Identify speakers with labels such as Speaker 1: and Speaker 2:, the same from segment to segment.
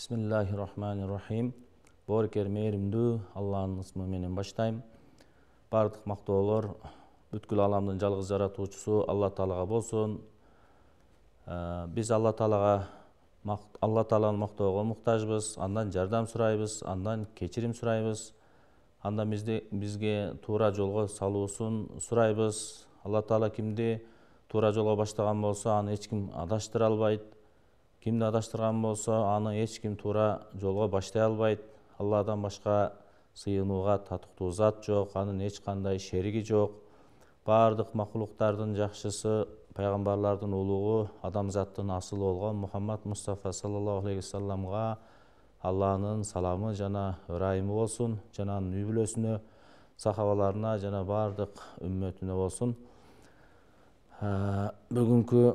Speaker 1: бисмиллахи рахмани рахим боркер мээримдүү алланын ысмы менен баштайм баардык мактоолор бүткүл аламдын жалгыз жаратуучусу алла таалага болсун э, биз алла таалага алла тааланы мактоого муктажбыз андан жардам сурайбыз андан кечирим сурайбыз андан бизди бизге туура жолго салуусун сурайбыз алла таала кимди туура жолго баштаган болсо аны эч ким адаштыра албайт кимди адаштырган болсо аны эч ким туура жолго баштай албайды. алладан башка сыйынууга татыктуу зат жоқ, анын эч кандай шериги жок баардык макулуктардын жакшысы пайгамбарлардын улугу адамзаттын асылы болгон мухаммад мустафа саллаллаху алейхи вассаламга алланын саламы жана ырайымы болсын, жана анын үй бүлөсүнө сахабаларына жана баардык үммөтүнө болсун э, бүгүнкү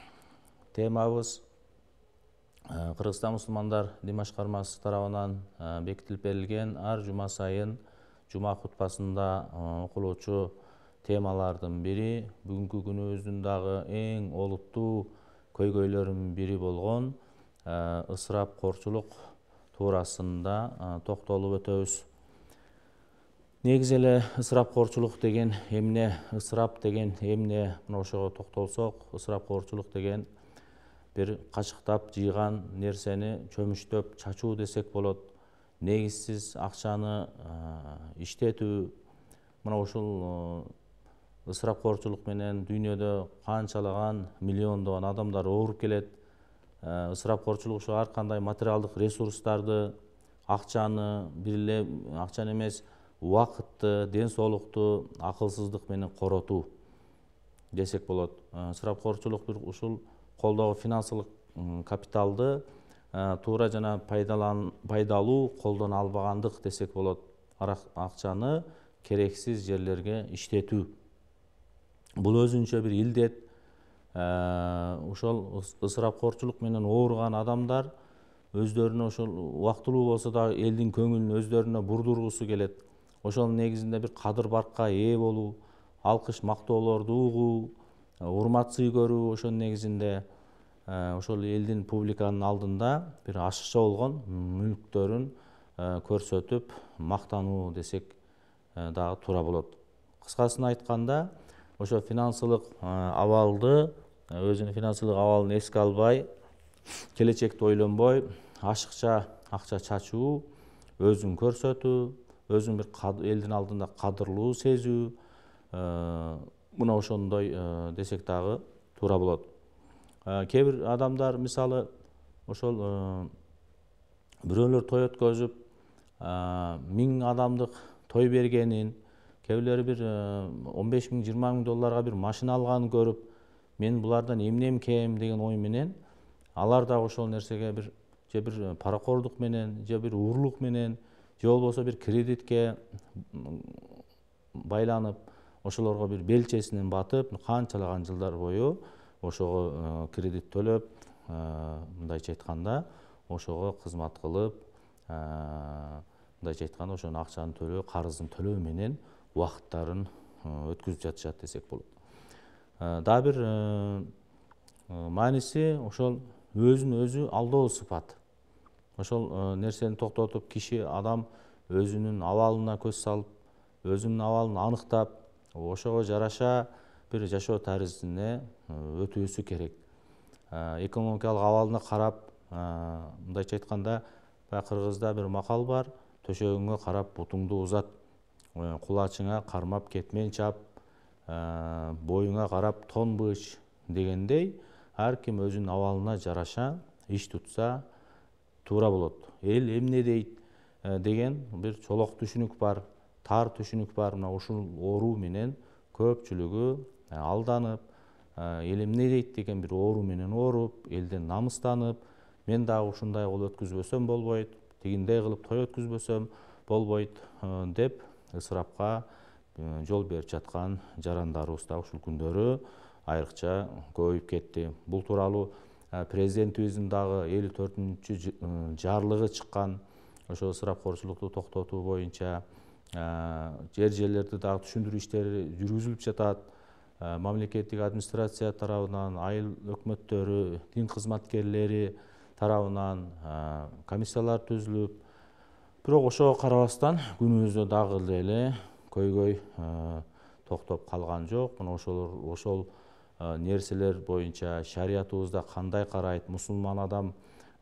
Speaker 1: темабыз Э, кыргызстан мусулмандар дин башкармасы тарабынан э, бекитилип берилген ар жума сайын жума кутпасында э, окулуучу темалардын бири бүгүнкү күнүбүздүн дагы эң олуттуу көйгөйлөрүнүн бири болгон ысырап корчулук туурасында токтолуп өтөбүз негизи эле ысырап корчулук деген эмне ысырап деген эмне мына ошого токтолсок ысырапкорчулук деген бир качыктап жыйган нерсени чөмүштөп чачуу десек болот негизсиз акчаны иштетүү мына ушул ысырапкорчулук менен дүйнөдө канчалаган миллиондогон адамдар ооруп келет ысырапкорчулук ушу ар кандай материалдык ресурстарды акчаны бир эле акчаны эмес убакытты ден соолукту акылсыздык менен коротуу десек болот ысырапкорчулук бир ушул қолдағы финансылық капиталды тура жана пайдалан, пайдалуу колдоно албагандык десек болот акчаны керексиз жерлерге иштетүү бул өзүнчө бир илдет ошол ысырапкорчулук менен ооруган адамдар өздөрүнө ошол убактылуу болсо дагы элдин көңүлүн өздөрүнө бурдургусу келет ошонун негизинде бир кадыр баркка ээ болуу алкыш мактоолорду угуу урмат сый көрүү ошонун негизинде э, ошол элдин публиканын алдында бир ашыкча болгон мүлктөрүн э, көрсөтүп мактануу десек э, дагы туура болот кыскасын айтканда ошо финансылык абалды өзүнүн финансылык абалын эске албай келечекти ойлонбой ашыкча акча чачуу өзүн көрсөтүү өзүн бир элдин алдында кадырлуу сезүү мына ошондой э, десек дагы туура болот э, кээ бир адамдар мисалы ошол э, бирөөлөр той өткөзүп миң адамдык той бергенин кээ бирлери бир он беш миң жыйырма миң долларга бир машина алганын көрүп мен булардан эмнем кем деген ой менен алар дагы ошол нерсеге бир же бир паракордук менен же бир уурлук менен же болбосо бир кредитке байланып ошолорго бир белчесинен батып канчалаган жылдар бою ошого э, кредит төлөп э, мындайча айтканда ошого кызмат кылып э, мындайча айтканда ошонун акчаны төлөө карызын төлөө менен убакыттарын өткүзүп жатышат десек болот дагы бир мааниси ошол өзүн өзү алдоо сыпат ошол нерсени токтотуп киши адам өзүнүн абалына көз салып өзүнүн абалын аныктап ошого жараша бир жашоо тарзине э, өтүүсү керек э, экономикалык абалына карап э, мындайча айтканда баягы кыргызда бир макал бар төшөгүңө карап бутуңду узат кулачыңа кармап кетмен чап боюңа карап тон быч дегендей ар ким өзүнүн абалына жараша иш тутса туура болот эл эмне дейт деген бир чолок түшүнүк бар тар түшүнүк бар мына ушул оору менен көпчүлүгү э, алданып э, эл эмне дейт деген бир оору менен ооруп элден намыстанып мен дагы ушундай кылып өткүзбөсөм болбойт тигиндей кылып той өткүзбөсөм болбойт э, деп ысырапка жол берип жаткан жарандарыбыз да ушул күндөрү айрыкча көбөйүп кетти бул тууралуу президентибиздин дагы элүү төртүнчү жарлыгы чыккан ошол ысырапкорчулукту токтотуу боюнча жер жерлерде дагы түшүндүрүү иштери жүргүзүлүп жатат мамлекеттик администрация тарабынан айыл өкмөттөрү дин кызматкерлери тарабынан комиссиялар түзүлүп бирок ошого карабастан күнүбүздө дагы деле көйгөй токтоп калган жок мына ошол ошол нерселер боюнча шариятыбызда кандай карайт мусулман адам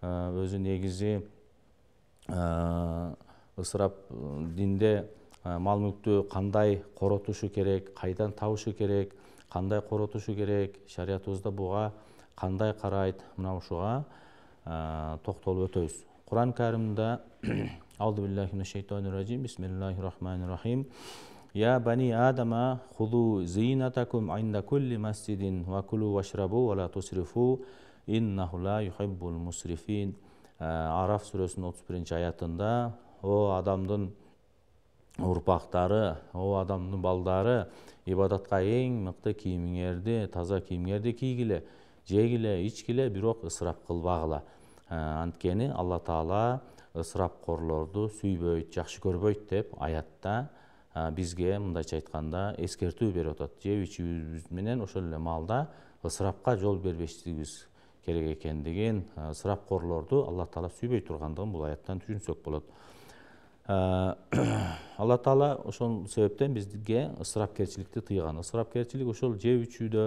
Speaker 1: өзү негизи ысырап динде Э, мал мүлікті қандай қорытушы керек қайдан таушы керек қандай қорытушы керек шариятымызда бұға қандай қарайды мынау шуға ә, тоқталып өтөбүз құран кәрімде ражим бисмиллахи рахмани рахим يا بني آدم خذوا زينتكم عند كل مسجد وكلوا واشربوا ولا تسرفوا إنه لا يحب المسرفين араф сүресінің 31 аятында о адамдың ұрпақтары о адамның балдары ибадатқа ең мықты киіміңерді таза киіміңерді кигіле жегіле ичкіле бирок ысырап кылбагыла ә, анткени алла таала ысырапкорлорду сүйбөйт жакшы көрбөйт деп аятта ә, бизге мындайча айтканда эскертүү берип атат жеп ичүүбүз менен ошол эле маалда ысырапка жол бербештигибиз керек экендигин ә, ысырапкорлорду алла таала сүйбөй тургандыгын бул аяттан түшүнсөк болот Э, алла таала ошол себептен бизге ысырапкерчиликти тыйган ысырапкерчилик ошол жеп ичүүдө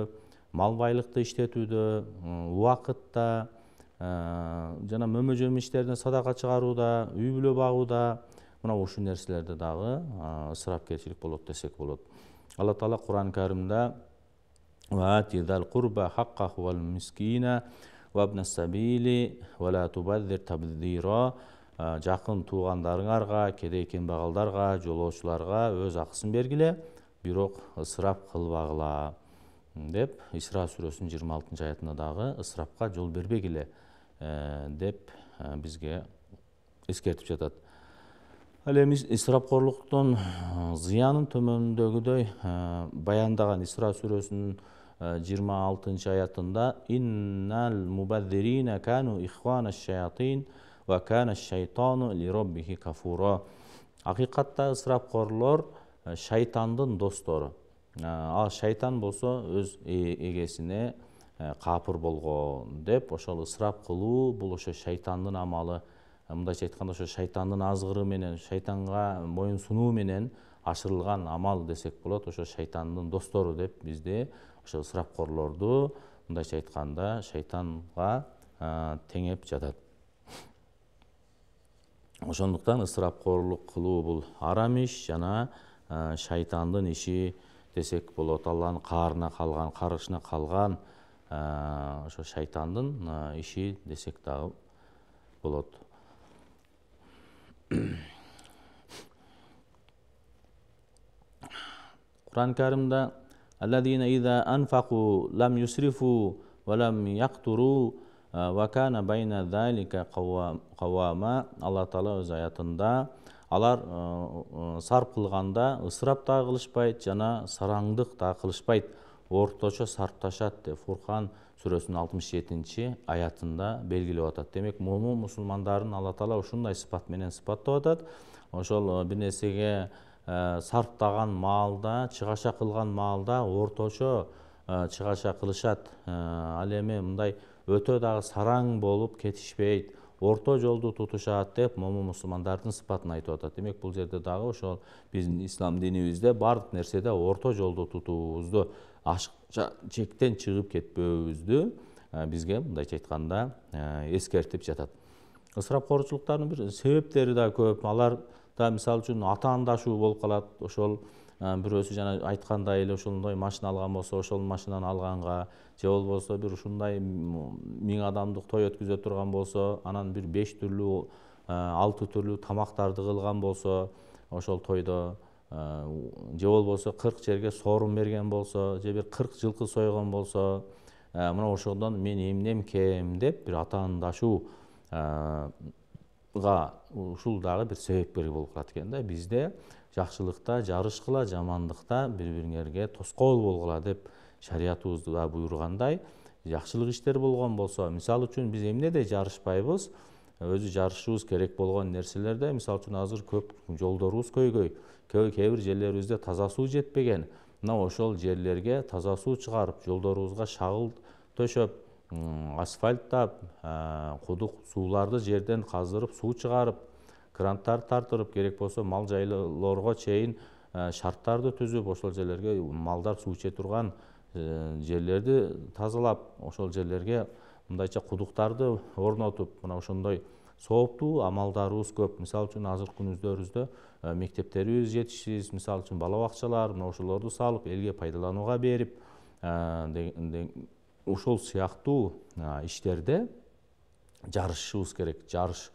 Speaker 1: мал байлыкты иштетүүдө убакытта э, жана мөмө жөм иштерине садака чыгарууда үй бүлө багууда мына ушул нерселерде дагы э, ысырапкерчилик болот десек болот алла таала куран каримде курба хаккаху мискина тубаддир Э, жақын туғандарыңарға кедей кембағалдарға жолаушыларға өз ақысын бергіле бирок ысырап қылбағыла. деп исра сүресінің 26 алтынчы аятында дагы жол бербегіле. Э, деп э, бізге ескертіп жатады. ал эми ысырапкорлуктун зыянын төмөндөгүдөй баяндаган исра сүрөсүнүн жыйырма алтынчы аятында иннал мубаддирина кану ихвана шайтану ли ақиқатта ысырапқорлар шайтандың достору ал шайтан болсо өз эгесине капыр болгон деп ошол ысырап кылуу бул ошо шайтандын амалы мындайча айтканда ошо шайтандын азгыры менен шайтанга моюн сунуу менен ашырылган амал десек болот ошо шайтандын достору деп бизди ошо ысырапкорлорду мындайча айтканда шайтанга теңеп жатат ошондуктан ысырапкорлук кылуу бул арам иш жана шайтандын иши десек болот алланын каарына калган каргышына калган ошо шайтандын иши десек дагы болот куран каримде аллазина иза анфаку лам юсрифу ва яктуру алла таала өз аятында алар сарп кылганда ысырап дагы кылышпайт жана сараңдык даы кылышпайт орточо сарпташат деп фуркан сүрөсүнүн алтымыш жетинчи аятында белгилеп атат демек момун мусулмандарын алла таала ушундай сыпат менен сыпаттап атат ошол бир нерсеге сарптаган маалда чыгаша кылган маалда орточо чыгаша кылышат ал эми мындай өтө дагы сараң болуп кетишпейт орто жолду тутушат деп момун мусулмандардын сыпатын айтып атат демек бул жерде дагы ошол биздин ислам динибизде баардык нерседе орто жолду тутуубузду ашыкча чектен чыгып кетпөөбүздү бизге мындайча айтканда эскертип жатат ысырапкорчулуктардын бир себептери да көп алар да мисалы үчүн атаандашуу болуп калат ошол Ә, бирөөсү жана айткандай эле ошондой машина алган болсо ошол машинаны алганга же болбосо бир ушундай миң адамдык той өткүзө турган болсо анан бир беш түрлүү ә, алты түрлүү тамактарды кылган болсо ошол тойдо ә, же болбосо кырк жерге соорун берген болсо же бир кырк жылкы сойгон болсо мына ошондон мен эмнем кем деп бир атаандашуу га ушул дагы бир себепкер болуп калат экен да бизде жакшылыкта жарышкыла жамандыкта бири бириңерге тоскоол болгула деп шариятыбызда буйругандай жакшылык иштер болгон болсо мисалы үчүн биз эмнеде жарышпайбыз өзү жарышуубуз керек болгон нерселерде мисалы үчүн азыр көп жолдорубуз көйгөй кээ бир жерлерибизде таза суу жетпеген мына ошол жерлерге таза суу чыгарып жолдорубузга шагыл төшөп асфальттап құдық суларды жерден қазырып, су шығарып гранттар тартырып керек болса мал жайлыларға чейін шарттарды түзіп ошол жерлерге малдар суу иче турган э, жерлерді тазалап ошол жерлерге мындайча құдықтарды орнотуп мына ошондой сооптуу амалдарыбыз көп мисалы үчүн азыркы күнүбүздөрүбүздө э, мектептерибиз жетишсиз мисалы үчүн бала бакчалар мына ошолорду салып элге пайдаланууга берип э, ошол сыяктуу иштерде жарышыбыз керек жарыш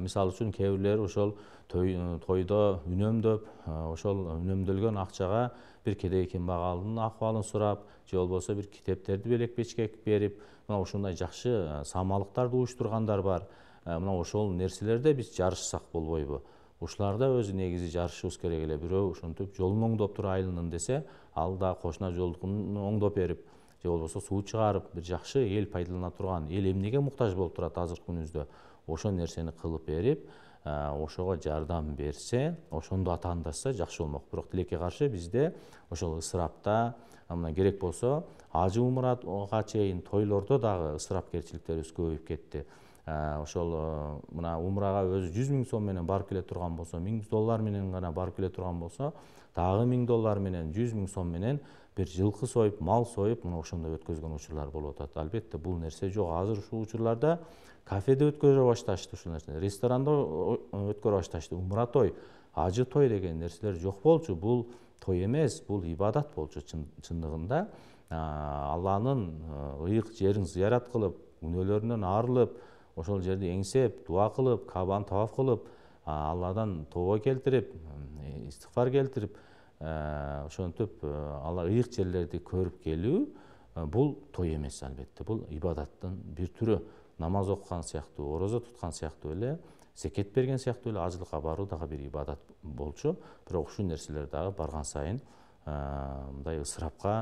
Speaker 1: мисалы үчүн кээ бирлер ошол э, тойдо үнөмдөп ошол үнөмдөлгөн акчага бир кедей кембагалдын акыбалын сурап же болбосо бир китептерди белек бечкек берип мына ушундай жакшы самалыктарды уюштургандар бар мына ошол нерселерде биз жарышсак болбойбу ушуларда өзү негизи жарышыбыз керек эле бирөө ушинтип жолун оңдоп туруп айылынын десе ал дагы кошуна жолдукун оңдоп берип же болбосо суу чыгарып бир жакшы эл пайдалана турган эл эмнеге муктаж болуп турат азыркы күнүбүздө ошол нерсени кылып берип ошого жардам берсе ошондо атаандашса жакшы болмок бирок тилекке каршы бизде ошол ысырапта мына керек болсо ажы умурага чейин тойлордо дагы ысырапкерчиликтерибиз көбөйүп кетти ошол мына умрага өзү жүз миң сом менен барып келе турган болсо миң доллар менен гана барып келе турган болсо дагы миң доллар менен жүз миң сом менен бир жылкы союп мал союп мына ошондой өткөзгөн учурлар болуп атат албетте бул нерсе жок азыр ушул учурларда кафеде өткөрө башташты ушул нерсени ресторанда өткөрө башташты умра той ажы той деген нерселер жок болчу бул той эмес бул ибадат болчу чындыгында алланын э, ыйык жерин зыярат кылып күнөөлөрүнөн арылып ошол жерди эңсеп дуа кылып кабаны таваф кылып алладан тобо келтирип э, истигфар келтирип Э, ошентип э, ал ыйык жерлерди көрүп келүү э, бул той эмес албетте бул ибадаттын бир түрү намаз окуган сыяктуу орозо туткан сыяктуу эле зекет берген сыяктуу эле ажылыкка баруу дагы бир ибадат болчу бирок ушул нерселер дагы барган сайын мындай ысырапка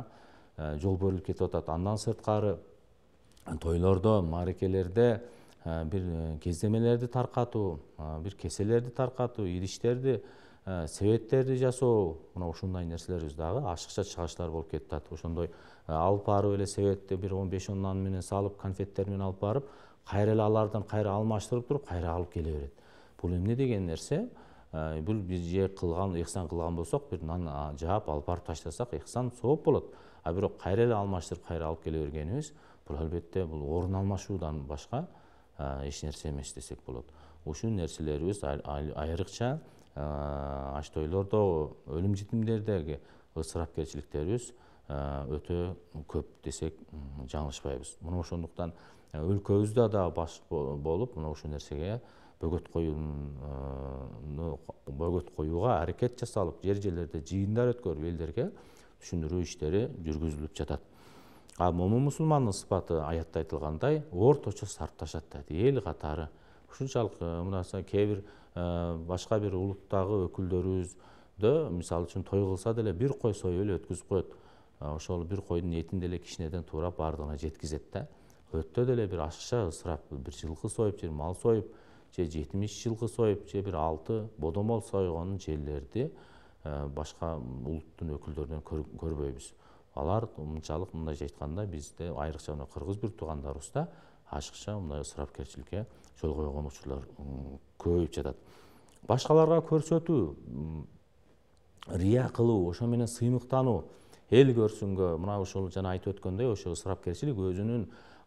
Speaker 1: жол берилип кетип атат андан сырткары тойлордо маарекелерде бир кездемелерди таркатуу бир кеселерди таркатуу идиштерди ә, э, себеттерди жасоо мына ушундай нерселерибиз дагы ашыкча чыгарыштар болуп кетип атат ошондой э, алып барып эле себетти бир он беш он нан менен салып конфеттер менен алып барып кайра эле алардан кайра алмаштырып туруп кайра алып келе берет бул эмне деген нерсе э, бул биз же кылган ыйсан кылган болсок бир нан жаап алып барып таштасак ыйсан сооп болот а бирок кайра эле алмаштырып кайра алып келе бергенибиз бул албетте бул орун алмашуудан башка эч нерсе эмес десек болот ушул нерселерибиз айрыкча Э, аштойлордо өлүм житимдердеги ысырапкерчиликтерибиз э, өтө көп десек жаңылышпайбыз мына ошондуктан э, өлкөбүздө дагы баш болуп мына ушул нерсеге бөгөт коюуну бөгөт коюуга аракет жасалып жер жерлерде жыйындар өткөрүп элдерге түшүндүрүү иштери жүргүзүлүп жатат а момун мусулмандын сыпаты аятта айтылгандай орточо сарпташат дейт эл катары ушунчалык мына кээ бир Э, башка бир улуттагы өкүлдөрүбүздө мисалы үчүн той кылса деле бир кой союп эле өткүзүп коет э, ошол бир койдун этин деле кичинеден туурап баардыгына жеткизет да өтө деле бир ашыкча ысырап бир жылкы союп же мал союп же жетимиш жылкы союп же бир алты бодомол сойгон жерлерди э, башка улуттун өкүлдөрүнөн көрбөйбүз алар мынчалык мындайча айтканда бизде айрыкча мына кыргыз бир туугандарыбызда ашыкча мындай ысырапкерчиликке жол койгон учурлар көбөйүп жатат башкаларга көрсөтүү рыя кылуу ошо менен сыймыктануу эл көрсүнгө мына ушул жана айтып өткөндөй ошо ысырапкерчилик өзүнүн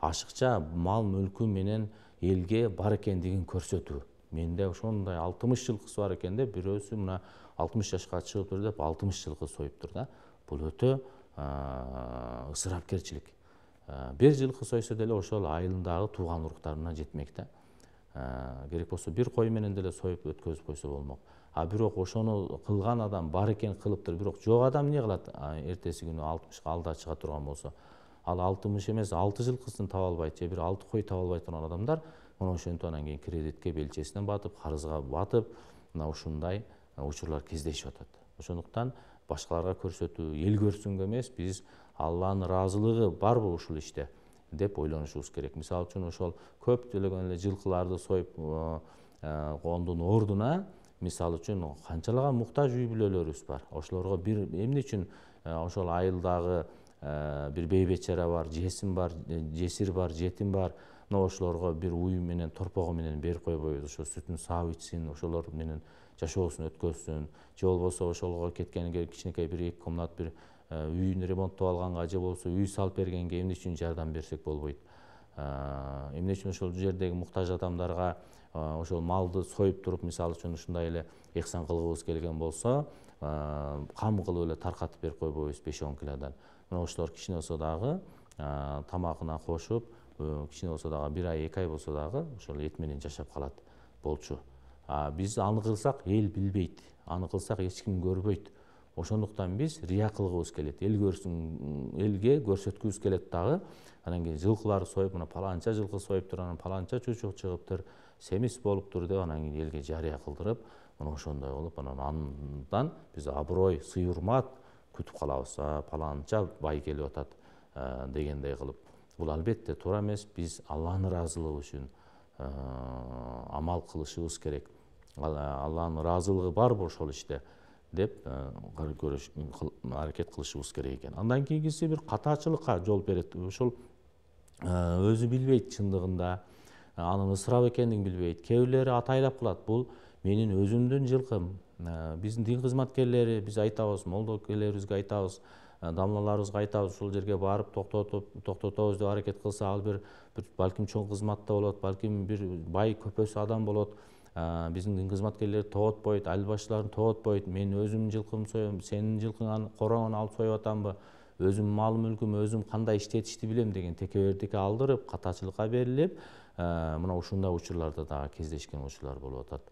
Speaker 1: ашыкча мал мүлкү менен элге бар экендигин көрсөтүү менде ошондой алтымыш жылкысы бар экен деп бирөөсү мына алтымыш жашка чыгып деп алтымыш жылкы союптур да бул өтө ысырапкерчилик бир жылкы сойсо деле ошол айылындагы тууган уруктарына жетмек да Э, керек болсо бир кой менен деле союп өткөзүп койсо болмок а бирок ошону кылган адам бар экен кылыптыр бирок жок адам эмне кылат эртеси күнү алтымышка алда чыга турган болсо ал алтымыш эмес алты жылкысын таба албайт же бир алты кой таба албай турган адамдар мына ошентип анан кийин кредитке белчесине батып карызга батып мына ушундай учурлар кездешип атат ошондуктан башкаларга көрсөтүү эл көрсүнгө эмес биз алланын ыраазылыгы барбы ушул иште деп ойлонушубуз керек мисалы үчүн ошол көптөгөн эле жылкыларды союп койгондун ордуна мисалы үчүн канчалаган муктаж үй бүлөлөрүбүз бар ошолорго бир эмне үчүн ошол айылдагы бир бейбечара бар жесим бар жесир бар жетим бар мына ошолорго бир уй менен торпогу менен берип койбойбуз ошо сүтүн саап ичсин ошолор менен жашоосун өткөзсүн же болбосо ошолго кеткенге кичинекей бир эки комнат бир Э, үйін ремонттап алганга же болбосо үй салып бергенге эмне үчүн жардам берсек болбойт э, эмне үчүн ошол жердеги муктаж адамдарга э, ошол малды союп туруп мисалы үчүн ушундай эле ихсан кылгыбыз келген болсо кам кылып эле таркатып берип койбойбуз беш он килодан мына ошолор кичине болсо дагы тамагына кошуп кичине болсо дагы бир ай эки ай болсо дагы ошол эт менен жашап калат болчу биз аны кылсак эл билбейт аны кылсак эч ким көрбөйт ошондуктан биз рыя кылгыбыз келет эл көрсүн элге көрсөткүбүз келет дагы анан кийин жылкыларды союп мына паланча жылкы союптур анан паланча чучук чыгыптыр семиз болуптур деп анан кийин элге жарыя кылдырып мына ошондой кылып анан андан биз аброй сый урмат күтүп калабыз паланча бай келип атат э, дегендей кылып бул албетте туура эмес биз алланын ыраазылыгы үчүн э, амал кылышыбыз керек э, алланын ыраазылыгы барбы ошол иште деп э, аракет кылышыбыз керек экен андан кийинкиси бир катаачылыкка жол берет ошол э, өзү билбейт чындыгында э, анын ысырап экендигин билбейт кээ бирлери атайлап кылат бул менин өзүмдүн жылкым биздин дин кызматкерлери биз айтабыз молдокелерибизге айтабыз дамлаларыбызга айтабыз ушул жерге барып токтотуп токтотобуз деп аракет кылса ал бир балким чоң кызматта болот балким бир бай көпөс адам болот биздин кызматкерлер тоотпойт айыл башчыларын тоотпойт мен өзүмдүн жылкымды соем сенің жылкың қорауын алып союп атамбы өзім мал мүлкүм өзім қандай иштетишти білем деген текебердикке алдырып катачылыкка берилип мына ушундай учурларда дагы кездешкен учурлар болуп атат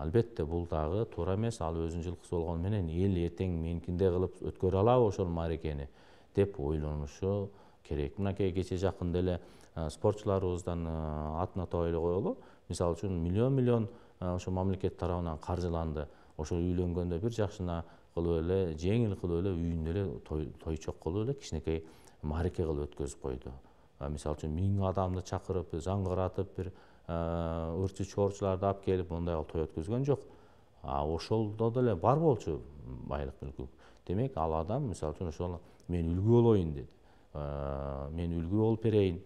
Speaker 1: албетте бұл дагы туура эмес ал өзін жылкысы болгону менен эл эртең меникиндей кылып өткөрө алабы ошол маарекени деп ойлонушу керек мынакей кече жакында эле спортчуларыбыздан атына коелу мисалы үчүн миллион миллион ошо мамлекет тарабынан каржыланды ошо үйлөнгөндө бир жакшына кылып эле жеңил кылып эле үйүндө эле тойчок кылып эле кичинекей мареке кылып өткөзүп койду мисалы үчүн миң адамды чакырып заңгыратып бир ырчы чоорчуларды алып келип мондай кылып той өткөзгөн жок а ошолдо деле бар болчу байлык мүлкү демек ал адам мисалы үчүн ошол мен үлгү болоюн деди мен үлгү болуп берейин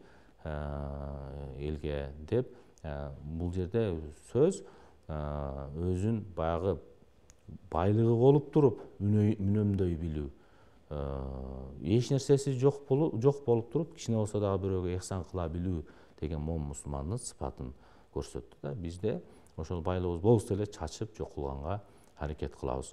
Speaker 1: элге деп Ә, бұл жерде сөз ә, өзін баяғы байлығы болып тұрып үнемдей білу ә, еш нәрсесі жоқ, болып тұрып кішкене болса дағы біреуге ихсан қыла білу деген мом мұсылманның сыпатын көрсетті. да бизде ошол байлыгыбыз болсо эле чачып жокулганга аракет кылабыз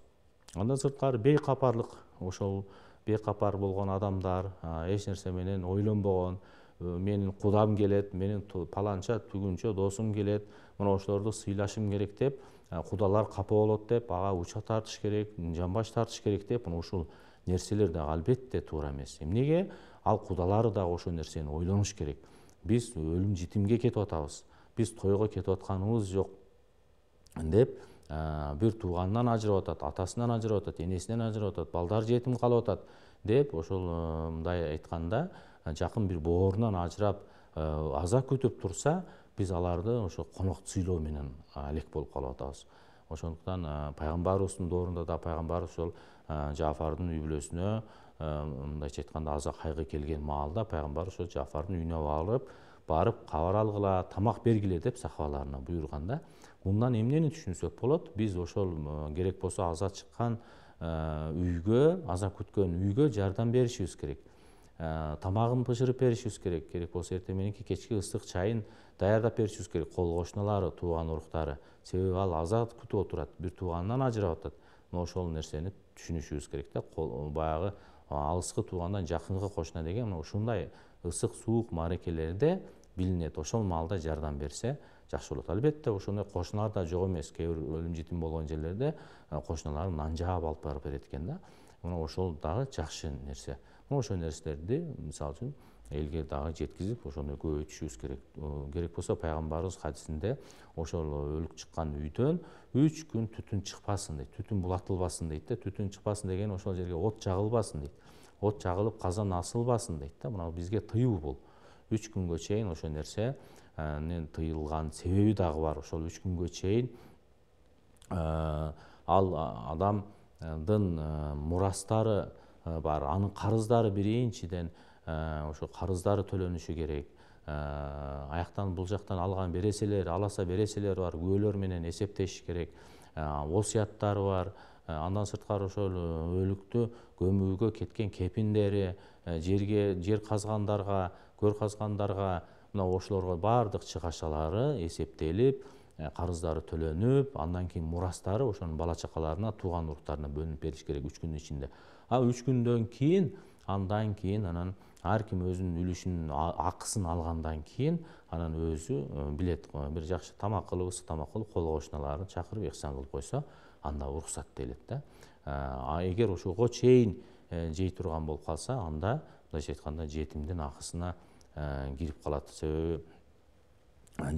Speaker 1: андан сырткары бейкапарлык ошол бейкапар болгон адамдар эч нерсе менен ойлонбогон Э, менің құдам келеді менің паланша түгінші досым келеді мына ошолорду сыйлашым керек деп құдалар қапа болот деп ага учак тартыш керек жамбаш тартыш керек деп мына ушул нерселер да албетте туура эмес эмнеге ал кудалары дагы ошол нерсени ойлонуш керек биз өлүм житимге кетип атабыз биз тойго кетип атканыбыз жок деп бир тууганынан ажырап атат атасынан ажырап атат энесинен ажырап атат балдары жетим калып атат деп ошол э, мындай айтканда Э, жақын бір бауырынан ажырап э, аза көтеп турса біз аларды ошо қонақ сыйлоо менен э, алек болуп калып атабыз ошондуктан пайгамбарыбыздын доорунда да пайгамбарыбыз ошол жаафардын үй бүлөсүнө мындайча айтканда аза кайгы келген маалда пайгамбар ошо жаафардын үйүнө барып барып кабар алгыла тамак бергиле деп сахабаларына буйруган да мындан эмнени түшүнсөк болот биз ошол керек болсо аза чыккан үйгө аза күткөн үйгө жардам беришибиз керек Э, тамагын бышырып беришибиз керек керек болсо эртең мененки кечки ысык чайын даярдап беришибиз керек кол кошуналары тууган уруктары себеби ал азат күтүп отурат бир тууганынан ажырап атат мына ошол нерсени түшүнүшүбүз керек да баягы алыскы туугандан жакынкы кошуна деген мына ушундай ысык суук мааракелерде билинет ошол маалда жардам берсе жакшы болот албетте ошондой кошуналар да жок эмес кээ бир өлүм житим болгон жерлерде э, кошуналар нан жаап алып барып берет экен да мына ошол дагы жакшы нерсе ошол нерселерди мисалы үчүн элге дагы жеткизип ошону көбөйтүшүбүз керек керек болсо пайгамбарыбыз хадисинде ошол өлүк чыккан үйдөн үч күн түтүн чыкпасын дейт түтүн булатылбасын дейт да түтүн чыкпасын деген ошол жерге от жагылбасын дейт от жагылып казан асылбасын дейт да мына бизге тыюу бул үч күнгө чейин ошол нерсе тыйылган себеби дагы бар ошол үч күнгө чейин ал адамдын мурастары Э, бар анын карыздары биринчиден э, ошо карыздары төлөнүшү керек э, аяктан бул жактан алган береселер аласа береселер бар күбөлөр менен эсептешиш керек осуяттары бар андан сырткары ошол өлүктү көмүүгө кеткен кепиндери жерге жер казгандарга көр казгандарга мына ошолорго баардык чыгашалары эсептелип карыздары төлөнүп андан кийин мурастары ошонун бала чакаларына тууган уруктарына бөлүнүп берилиш керек үч күндүн ичинде ал үш күндөн кийин андан кийин анан ар ким өзүнүн үлүшүн акысын алгандан кийин анан өзү билет бир жакшы тамак кылып тамак кылып кол кошуналарын чакырып ихсан кылып койсо анда уруксат делет да эгер ошого чейин жей турган болуп калса анда мындайча айтканда жетимдин акысына кирип калат себеби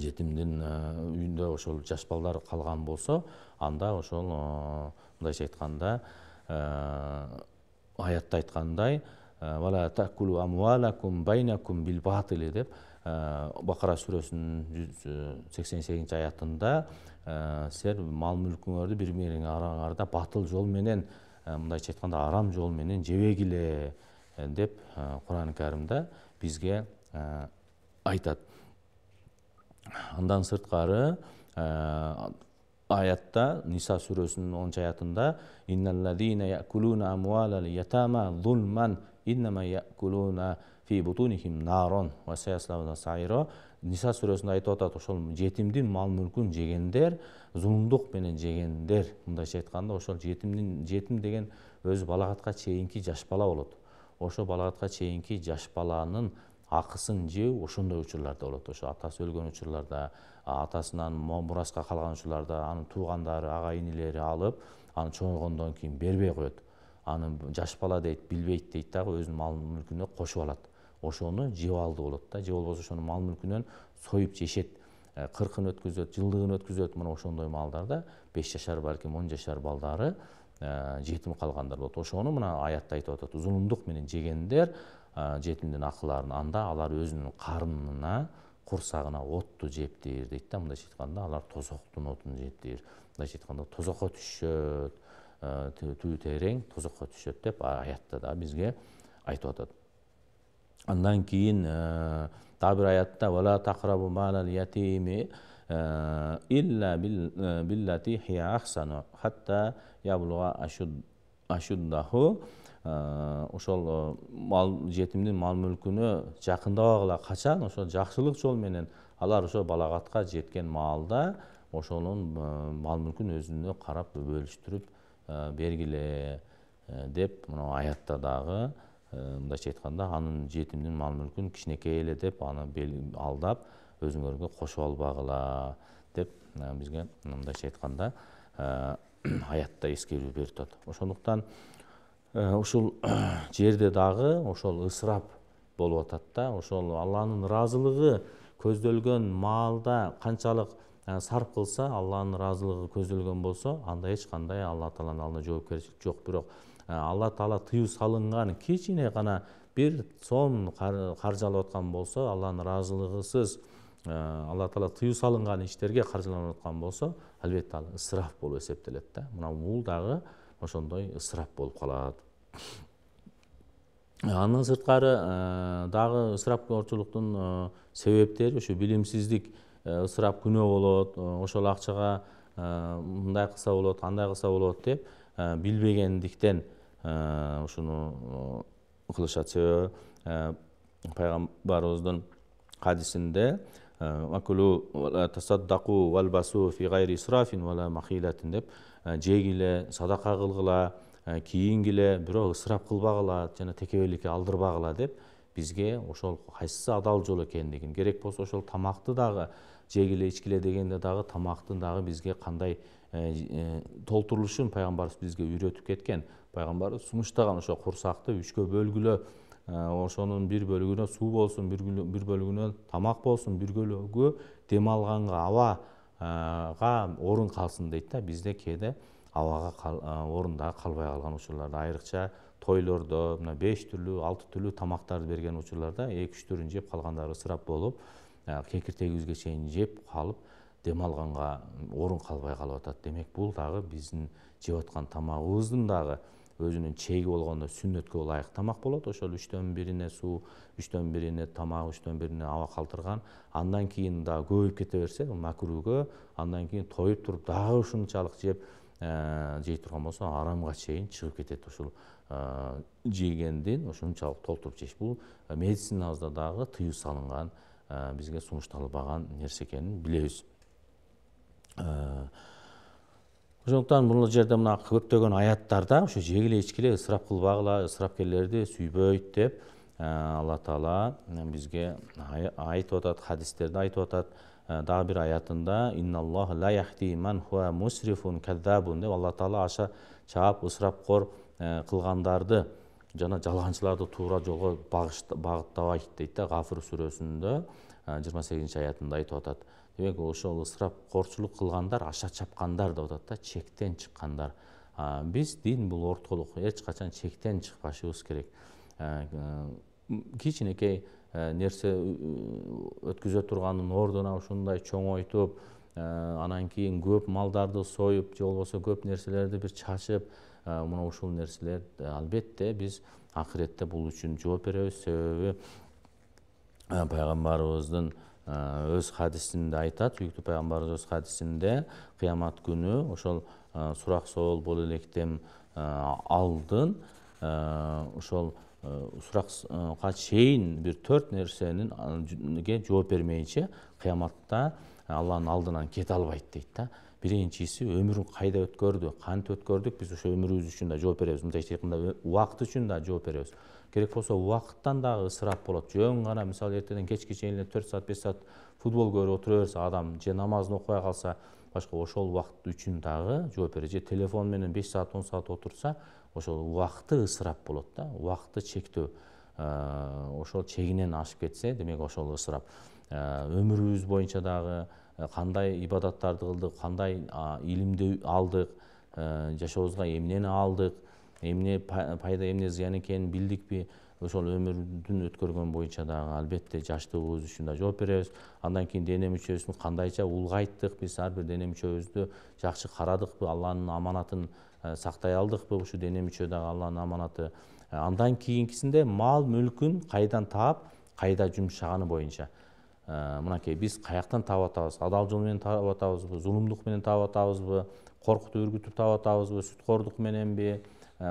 Speaker 1: жетимдин үйүндө ошол жаш балдар калган болсо анда ошол мындайча айтканда аятта айтқандай уәлә тәкулу амуалакум байнакум бил деп бақара сүресінің сексен сегізінші аятында сіздер мал мүлкіңерді бір біріңе араңарда батыл менен мындайча айтқанда арам жол менен жебегиле деп құран каримде бізге айтады андан сырткары аятта ниса сүресінің оныншы аятында зулман иннама нарон ва ниса сүрөсүндө айтып атат ошол жетимдин мал мүлкүн жегендер зулумдук менен жегендер мындайча айтканда ошол жетимдин жетим деген өзү балагатка чейинки жаш бала болот ошо балагатка чейинки жаш баланын акысын жеу ошондой учурларда болот ошо атасы өлгөн учурларда атасынан мұрасқа қалған ұшыларды аның туғандары аға инелери алып аны чоңойгондон кийин бербей коет аны жаш бала дейт билбейт дейт дагы өзүнүн мал мүлкүнө кошуп алат ошону жеп алды болот да же болбосо ошону мал мүлкүнөн союп жешет ә, кыркын өткөзөт жылдыгын өткөзөт мына ошондой да беш жашар балким он жашар балдары ә, жетим қалғандар болот ошону мына аятта айтып атат зулумдук менен жегендер ә, жетимдин акыларын анда алар өзүнүн карынына құрсағына отты жеп дейір дейді да мындайша айтқанда алар тозоқтың отын дейір мындайша айтқанда тозоққа түшөт ә, түбү терең тозоққа түшөт деп аятта да бізге айтып жатады андан кейін ә, тағы бір аятта вала тақрабу малал ятими ә, илля биллати хия ахсану хатта яблуга ашуддаху Э, ошол э, мал жетимдин мал мүлкүнө жакындабагыла качан ошо жакшылык жол менен алар ошо балагатка жеткен маалда ошонун э, мал мүлкүн өзүнө карап бөлүштүрүп бергиле деп мына аятта дагы мындайча айтканда анын жетимдин мал мүлкүн кичинекей эле деп аны алдап өзүңөргө кошуп албагыла деп бизге мындайча айтканда аятта эскерүү берип атат ошондуктан ушул э, жерде дагы ошол ысырап болуп атат да ошол алланын ыраазылыгы көздөлгөн маалда канчалык э, сарп кылса алланын ыраазылыгы көздөлгөн болсо анда эч кандай алла тааланын алдында жоопкерчилик жок бирок э, алла таала тыюу салынган кичине гана бир сом каржалап аткан болсо алланын ыраазылыгысыз алла таала тыюу салынган иштерге каржыланып аткан болсо албетте ал ысырап болуп эсептелет да мына бул дагы ошондой ысырап болуп калат Э, андан сырткары э, дагы ысырапкорчулуктун э, себептери ушу билимсиздик ысырап күнөө болот ошол акчага мындай кылса болот андай кылса болот деп билбегендиктен ушуну кылышат себеби пайгамбарыбыздын хадисинде деп жегиле садака кылгыла Ә, кийингиле бирок ысырап кылбагыла жана текебеликке алдырбагыла деп бизге ошол кайсысы адал жол экендигин керек болсо ошол тамакты дагы жегиле ичкиле дегенде дагы тамактын дагы бизге кандай ә, ә, толтурулушун пайгамбарыбыз бизге үйрөтүп кеткен пайгамбарыбыз сунуштаган ошо курсакты үчкө бөлгүлө ошонун бир бөлүгүнө суу болсун бир бөлүгүнө тамак болсун бир бөлүгү дем алганга абага орун калсын дейт да бизде кээде абага орунда орында қалбай қалған учурларда айрыкча тойлордо мына беш түрлүү алты түрлүү тамактарды берген учурларда эки үч түрүн жеп калгандары ысырап болуп кекиртегибизге чейин жеп калып дем алганга орун калбай калып атат демек бул дагы биздин жеп аткан тамагыбыздын дагы өзүнүн чеги болгондо сүннөткө ылайык тамак болот ошол үчтөн бирине суу үчтөн бирине тамак үчтөн бирине аба калтырган андан кийин дагы көбөйүп кете берсе макрүүгө андан кийин тоюп туруп дагы ушунчалык жеп жей тұрған болса арамға чейин шығып кетеді ушул жегенден ушунчалык толтуруп жеш бул медицинабызда дагы тыюу салынган бизге сунушталбаган нерсе экенин билебиз ошондуктан бул жерде мына көптөгөн аяттарда ушу жегиле ичкиле ысырап кылбагыла ысырапкерлерди сүйбөйт деп алла таала бизге айтып атат хадистерде айтып атат дагы бір аятында ла яхти ман хуа мусрифун каддабун деп алла таала аша чаап ысырапкор қылғандарды жана жалғаншыларды туура жолго багыттабайт дейт да гафыр сүрөсүндө жыйырма сегизинчи аятында айтып атат демек ошол ысырапкорчулук кылгандар аша чапкандар деп атат да чектен чыккандар биз дин бул ортолук эч качан чектен чыкпашыбыз керек кичинекей Э, нерсе э, э, өткүзө турганын ордуна ушундай чоңойтуп анан кийин көп малдарды союп же болбосо көп нерселерди бир чачып мына ушул нерселер албетте биз акыретте бул үчүн жооп беребиз себеби пайгамбарыбыздын өз хадисинде айтат сүйүктүү пайгамбарыбыз өз хадисинде кыямат күнү ошол сурак соол боло электен алдын ошол сұраққа шейін бір төрт нәрсеніңге жооп бермейінше қияматта алланың алдынан кете албайды дейді да біріншісі өмүрүн қайда өткөрдү кантип өткөрдүк біз ошо өміріміз үшін да жооп беребиз мындайча айтканда убакыт үшін да жооп беребиз керек болсо убакыттан дагы ысырап болот жөн гана мисалы эртеден кечке чейин эле төрт саат беш саат футбол көріп отура берсе адам же намазын окубай калса башка ошол убакыт үчүн дагы жооп берет же телефон менен беш саат он саат отурса ошол убакыты ысырап болот да убакыты чектөө э, ошол чегинен ашып кетсе демек ошол ысырап э, өмүрүбүз боюнча дагы э, кандай ибадаттарды кылдык кандай илимди алдык жашообузга эмнени алдык эмне пайда эмне зыян экенин билдикпи ошол өмүрдүн өткөргөн боюнча дагы албетте жаштыгыбыз үчүн да жооп беребиз андан кийин дене мүчөсүн кандайча улгайттык биз ар бир дене мүчөбүздү жакшы карадыкпы алланын аманатын э, сактай алдыкпы ушу дене мүчө дагы алланын аманаты э, андан кийинкисинде мал мүлкүн кайдан таап кайда жумшаганы боюнча мынакей биз каяктан таап атабыз адал жол менен таап атабызбы зулумдук менен таап атабызбы коркутуп үркүтүп таап атабызбы сүткордук мененби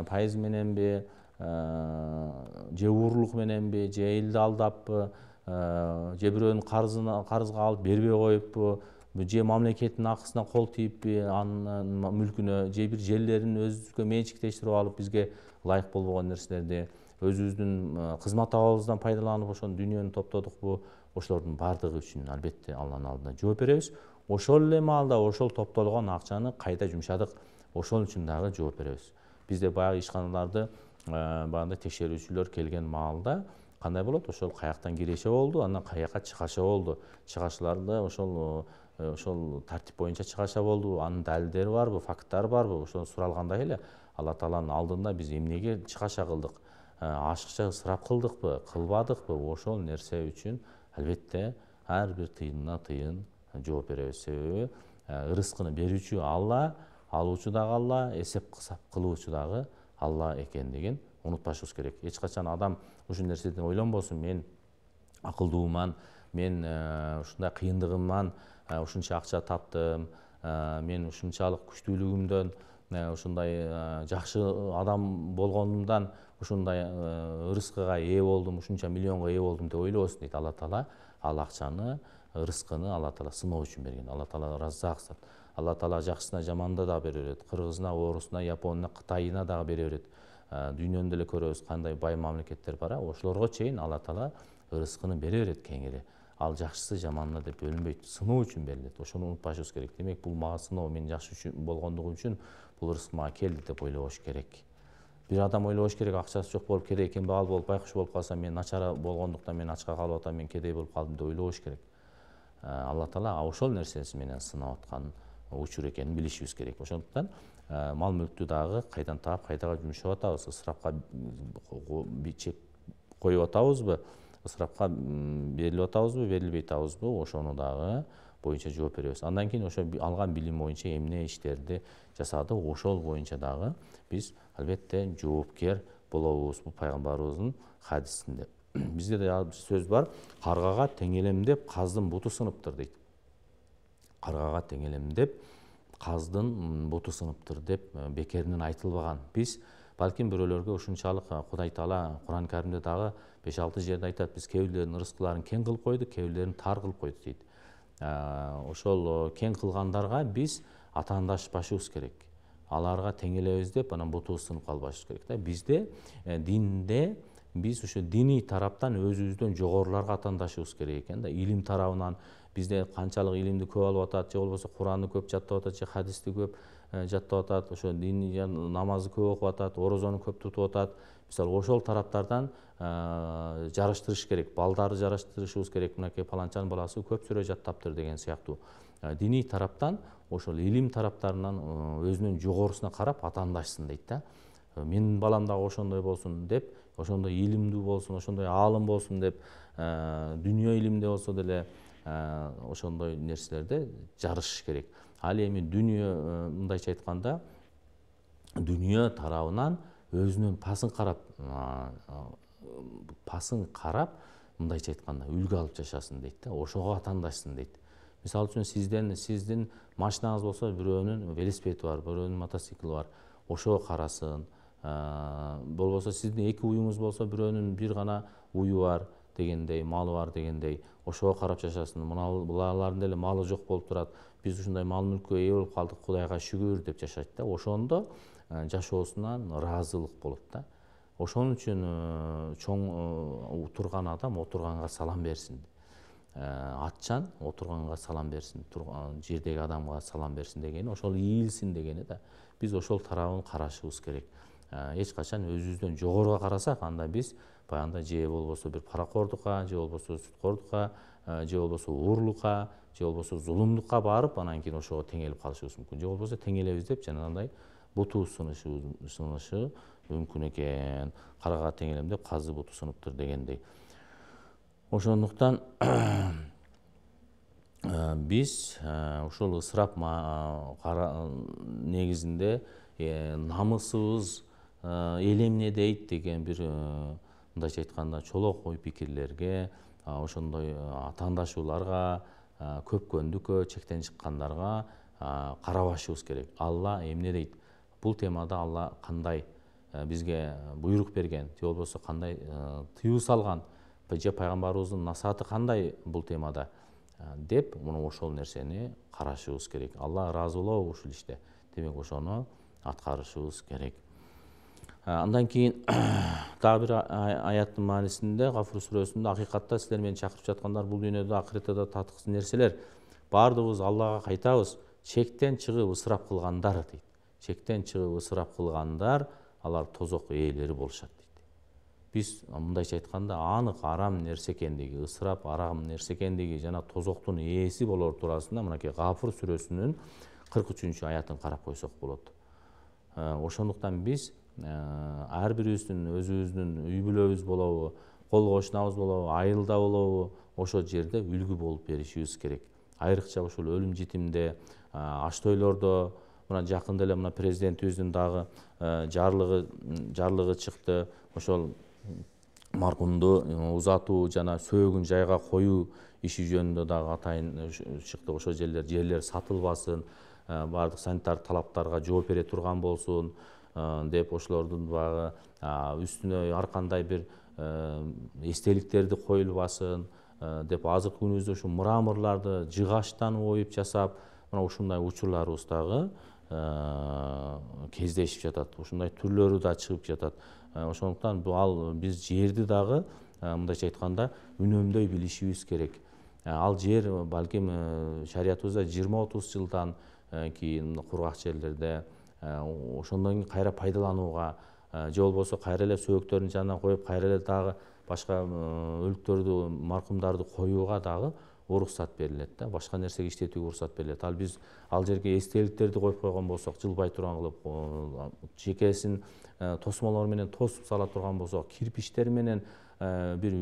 Speaker 1: пайыз мененби Э, же менен мененби же элди алдаппы э, же бирөөнүн карызына карызга алып бербей коюппу же мамлекеттин акысына кол тийиппи анын мүлкүнө же бир жерлерин өзүбүзгө менчиктештирип алып бизге ылайык болбогон нерселерди өзүбүздүн э, кызмат абалыбыздан пайдаланып ошону дүйнөнү топтодукпу ошолордун баардыгы үчүн албетте алланын алдында жооп беребиз ошол эле маалда ошол топтолгон акчаны кайда жумшадык ошол үчүн дагы жооп беребиз бизде баягы ишканаларды ә, текшерүүчүлөр келген маалда кандай болот ошол каяктан киреше болду анан каяка чыгаша болду чыгашыларды ошол э, ошол тартип боюнча чыгаша болду анын далилдери барбы факттары барбы ошону суралгандай эле алла тааланын алдында биз эмнеге чыгаша кылдык э, ашыкча ысырап кылдыкпы кылбадыкпы ошол нерсе үчүн албетте ар бир тыйынына тыйын жооп беребиз себеби ырыскыны берүүчү алла алуучу дагы алла эсеп кысап кылуучу дагы алла екен деген ұмытпашыбыз керек ешқашан адам ушул нерседен ойлонбосун мен акылдууман мен ушундай э, кыйындыгыман ушунча э, акча таптым э, мен ушунчалык күчтүүлүгүмдөн ушундай жакшы адам болгонумдан ушундай ырыскыга ээ болдум ушунча миллионго ээ болдум деп ойлобосун дейт алла таала ал акчаны ырыскыны алла таала сыноо үчүн берген алла таала раззак алла тағала жақсысына жаманды да бере береді қырғызына орысына японына қытайына да ә, бере береді дүниені деле көрөбүз кандай бай мамлекеттер бар ошолорго чейин алла тағала ырысқыны бере береді кеңири ал жақсысы жаманына деп бөлүнбөйт сыноо үчүн беріледі ошону унутпашыбыз керек демек бұл маған сыноо мен жақсы үшін болгондугум үшін бұл ырыс маған келді деп ойлобош керек бір адам ойлобош керек ақшасы жоқ болып кедей баал болып байкуш болып калсам мен начар болғандықтан мен ачка қалып атам мен кедей болып қалдым деп ойлобош керек ә, алла таала ошол нерсеси менен сынап аткан учур экенин билишибиз керек ошондуктан э, мал мүлктү дагы кайдан таап кайдага жумшап атабыз ысырапка чек коюп атабызбы ысырапка берилип атабызбы берилбей атабызбы ошону дагы боюнча жооп беребиз андан кийин ошо алган билим боюнча эмне иштерди жасады ошол боюнча дагы биз албетте жоопкер болобуз бул пайгамбарыбыздын хадисинде бизде да сөз бар каргага теңелем деп каздын буту сыныптыр дейт қарғаға теңелем деп қаздың бұты сыныптыр деп бекерінен айтылбаған біз балким бирөөлөргө ушунчалык құдай таала құран каримде тағы беш алты жерде айтады біз кээ бирлердин кең кылып койдук кээ тар кылып койдук дейт ә, ошол кең қылғандарға біз атаандашпашыбыз керек аларга теңелебиз деп анан бутубуз сынып калбашыбыз керек да бизде ә, динде биз ошо диний тараптан өзүбүздөн жогоруларга атаандашыбыз керек экен да илим тарабынан бізде қаншалық ілімді көп алып жатады же болбосо құранды көп жаттап атат же хадисти көп жаттап атат ошо дин намазды көп окуп атат орозону көп тутуп атат мисалы ошол тараптардан жараштырыш керек балдарды жараштырышыбыз керек мынакей паланчанын баласы көп сүрө жаттаптыр деген сыяктуу диний тараптан ошол илим тараптарынан өзүнүн жогорусуна карап атаандашсын дейт да менин балам дагы ошондой болсун деп ошондой илимдүү болсун ошондой аалым болсун деп дүйнө илимде болсо деле Э, ошондой нерселерде жарышыш керек ал эми дүнүйө э, мындайча айтканда дүнүйө тарабынан өзүнүн пасын карап пасын карап мындайча айтканда үлгү алып жашасын дейт да ошого атандашсын дейт мисалы үчүн сизден сиздин машинаңыз болсо бирөөнүн велосипеди бар бирөөнүн мотоцикли бар ошого карасын э, болбосо сиздин эки уюңуз болсо бирөөнүн бир гана уюу бар дегендей малы бар дегендей ошого карап жашасын мына деле малы жок болуп турат биз ушундай мал мүлккө ээ болуп калдык кудайга шүгүр деп жашайт да ошондо э, жашоосунан ыраазылык болот да ошон үчүн э, чоң э, турган адам отурганга салам берсин атчан отурганга салам берсин жердеги адамга салам берсин дегени ошол ийилсин дегени да биз ошол тарабын карашыбыз керек эч качан өзүбүздөн жогоруга карасак анда биз баягындай же болбосо бир паракордукка же болбосо сүткордукка же болбосо уурлукка же болбосо зулумдукка барып анан кийин ошого теңелип калышыбыз мүмкүн же болбосо теңелебиз деп жанагындай буту сынышы мүмкүн экен карага теңелем деп казы буту сыныптыр дегендей ошондуктан биз ушул ысырап негизинде э, намысыбыз Э, элемне дейт деген бир э, мындайча айтканда чолок ой пикирлерге ошондой атаандашууларга э, көпкөндүккө чектен чыккандарга карабашыбыз керек алла эмне дейт бул темада алла кандай бизге буйрук берген же болбосо кандай тыюу салган же пайгамбарыбыздын насааты кандай бул темада деп мына ошол нерсени карашыбыз керек алла ыраазы болобу ушул иште демек ошону аткарышыбыз керек андан кейін дагы бір аяттын маанисинде гафур сүресінде акыйкатта силер мені шақырып жатқандар бұл дүниеде ақыретте де татықсыз нәрселер барлығыбыз аллаға қайтабыз шектен шығып ысырап қылғандар дейді шектен шығып ысырап қылғандар алар тозок иелері болушат дейді біз мындайча айтқанда анық арам нәрсе екендігі ысырап арам нәрсе екендігі жана тозоқтың иесі болор туурасында мынакей гафур сүрөсүнүн кырк үчүнчү аятын карап койсок болот ошондуктан биз Э, ар бирибиздин өзүбүздүн үй бүлөбүз болобу кол кошунабыз болобу айылда болобу ошол жерде үлгү болуп беришибиз керек айрыкча ушул өлүм житимде э, аш тойлордо мына жакында эле мына президентибиздин дагыы э, жарлыгы чыкты ошол маркумду узатуу жана сөөгүн жайга коюу иши жөнүндө дагы атайын чыкты ошол жерлер жерлер сатылбасын баардык санитардык талаптарга жооп бере турган болсун Э, деп ошолордун баягы үстүнө ар кандай бир э, эстеликтерди коюлбасын э, деп азыркы күнүбүздө ушу мраморларды жыгачтан оюп жасап мына ушундай учурларыбыз дагы кездешип жатат ушундай түрлөрү да чыгып жатат ошондуктан ал биз жерди дагы мындайча айтканда үнөмдөй билишибиз керек ал жер балким шариятыбызда жыйырма отуз жылдан кийин кургак жерлерде Э, ошондон кийин кайра пайдаланууга э, же болбосо кайра эле сөөктөрүн жанына коюп кайра эле дагы башка өлүктөрдү маркумдарды коюуга дагы уруксат берилет да башка нерсеге иштетүүгө уруксат берилет ал биз ал жерге эстеликтерди коюп койгон болсок жылбай турган кылып жекесин э, тосмолор менен тосуп сала турган болсок кирпичтер менен бир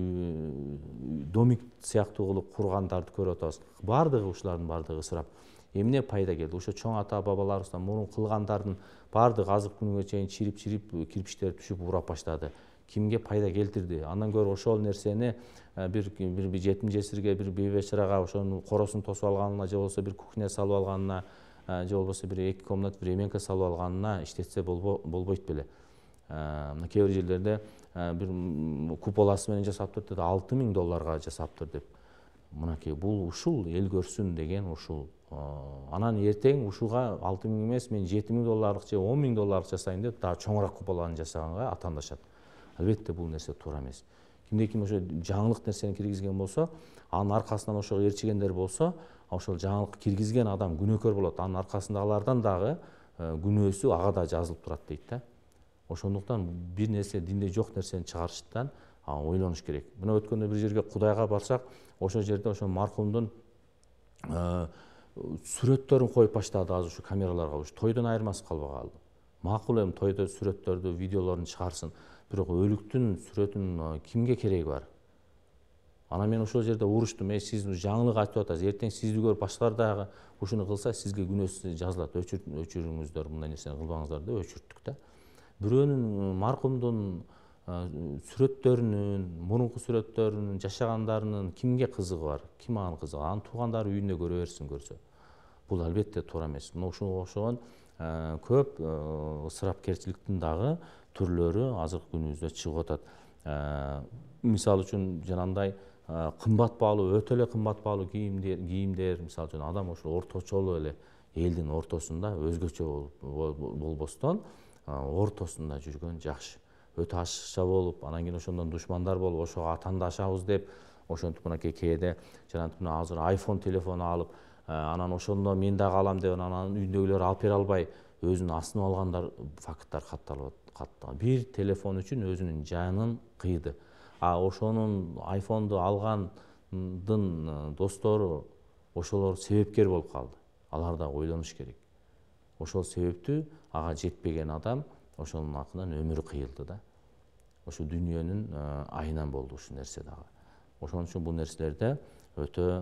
Speaker 1: домик сыяктуу кылып кургандарды көрүп атабыз баардыгы ушулардын баардыгы ысырап эмне пайда келди ошо чоң ата бабаларыбыздан мурун кылгандардын баардыгы азық күнгө чейин чирип чирип э, кирпичтер түшүп урап баштады кимге пайда келтирди андан көрө ошол нерсени э, бир бир жетим жесирге бир бейбечарага ошонун коросун тосуп алганына же болбосо бир кухня салып алганына э, же болбосо бир эки комнат бир салып алганына иштетсе болбойт беле мына кээ бир жерлерде бир куполасы менен жасаптыр деп алты миң долларга жасаптыр деп мынакей бул ушул эл көрсүн деген ушул Э, анан эртең ушуга алты миң эмес мен жети миң долларлык же он миң долларлык жасайын деп дагы чоңураак купаланы жасаганга атаандашат албетте бул нерсе туура эмес кимде ким ошо жаңылык нерсени киргизген болсо анын аркасынан ошо ээрчигендер болсо ошол жаңылык киргизген адам күнөөкөр болот анын аркасында алардан дагы э, күнөөсү ага да жазылып турат дейт да ошондуктан бир нерсе динде жок нерсени чыгарыштан ойлонуш керек мына өткөндө бир жерге кудайга барсак ошол жерде ошо маркумдун э, сүрөттөрүн коюп баштады азыр ушу камераларга ушу тойдон айырмасы калды макул эми тойдо сүрөттөрдү видеолорун чыгарсын бирок өлүктүн сүрөтүнүн кимге кереги бар анан мен ошол жерде уруштум эй сиз жаңылык айтып атасыз эртең сизди көрүп башкалар дагы ушуну кылса сизге күнөөсү жазылат өчүрүңүздөр мындай нерсени кылбаңыздар деп өчүрттүк да бирөөнүн маркумдун сүрөттөрүнүн мурунку сүрөттөрүнүн жашагандарынын кимге кызыгы бар ким аны кызыгы анын туугандары үйүндө көрө берсин көрсө бул албетте туура эмес мына ушуга окшогон көп ысырапкерчиликтин дагы түрлөрү азыркы күнүбүздө чыгып атат мисалы үчүн жанагындай кымбат баалуу өтө эле кымбат баалуу кийимдер кийимдер мисалы үчүн адам ошол орточолу эле элдин ортосунда өзгөчө болбостон ортосунда жүргөн жакшы өте ашықша болып анан кийин ошондон душмандар болуп ошого атандашабыз деп ошентип мынакей кээде жанагынтип мына азыр айфон телефону алып э, анан ошондо мен дагы алам деп анан анын үйүндөгүлөр алып бере албай өзүн асынып алгандар факттар катталып атат бир телефон үчүн өзүнүн жанын кыйды а ошонун айфонду алгандын э, достору ошолор себепкер болуп калды алар дагы ойлонуш керек ошол себептүү ага жетпеген адам ошонун артынан өмүрү кыйылды да ошо дүйнөнүн э, айынан болду ушул нерсе дагы ошон үчүн бул нерселерде өтө э,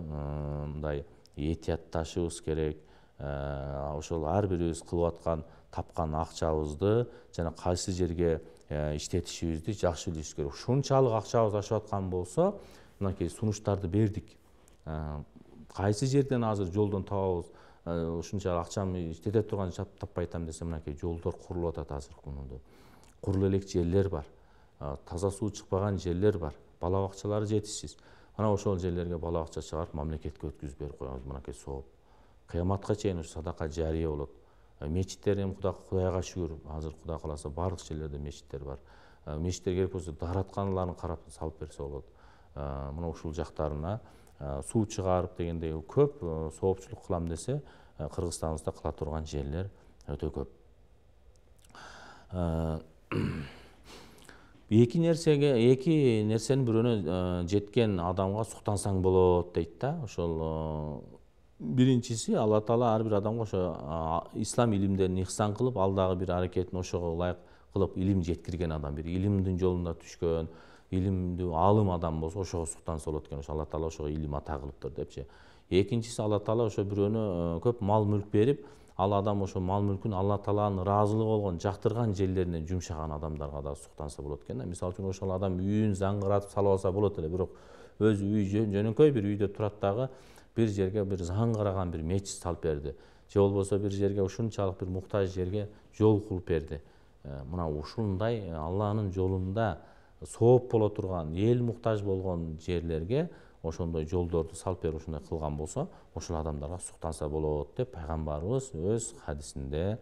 Speaker 1: мындай этиятташыбыз керек э, ошол ар бирибиз кылып аткан тапкан акчабызды жана кайсы жерге иштетишибизди жакшы билишибиз керек ушунчалык акчабыз ашып аткан болсо мынакей сунуштарды бердик кайсы жерден азыр жолдон табабыз Э, ушунча акчам иштете турган жа таппай атам десе мынакей жолдор курулуп атат азыркы күндө курула элек жерлер бар э, таза суу чыкпаган жерлер бар бала бакчалар жетишсиз мына ошол жерлерге бала бакча чыгарып мамлекетке өткүзүп берип коебуз мынакей сооп кыяматка чейин ушу садака жарыя болот э, мечиттер эми кудайга шүгүр азыр кудай кааласа баардык жерлерде мечиттер бар мечиттер керек болсо дааратканаларын карап салып берсе болот мына ушул жактарына Э, су шығарып дегендей көп э, соғыпшылық кылам десе қырғызстанымызда э, қыла турган жерлер өтө көп екі нерсеге екі нерсенин біреуіне жеткен адамға сұқтансаң болот дейт да ошол биринчиси алла таала ар бир адамга ошо ислам илимдерин ихсан кылып алдагы бир аракетин ошого ылайык кылып илим жеткирген адам бир илимдин жолунда түшкөн илимдүү алым адам болсо ошого суктанса болот экен ошо алла таала ошого илим ата кылыптыр депчи экинчиси алла таала ошо бирөөнө э, көп мал мүлк берип ал адам ошо мал мүлкүн алла тааланын ыраазылыгы болгон жактырган жерлерине жумшаган адамдарга дагы суктанса болот экен да мисалы үчүн ошол адам үйүн заңгыратып салып алса болот эле бирок өзү үй жөнөкөй бир үйдө турат дагы бир жерге бир заңгыраган бир мечит салып берди же болбосо бир жерге ушунчалык бир муктаж жерге жол кылып берди э, мына ушундай э, алланын жолунда сооп боло турган эл муктаж болгон жерлерге ошондой жолдорду салып берип ушундай кылган болсо ошол адамдарга суктанса болот деп пайгамбарыбыз өз хадисинде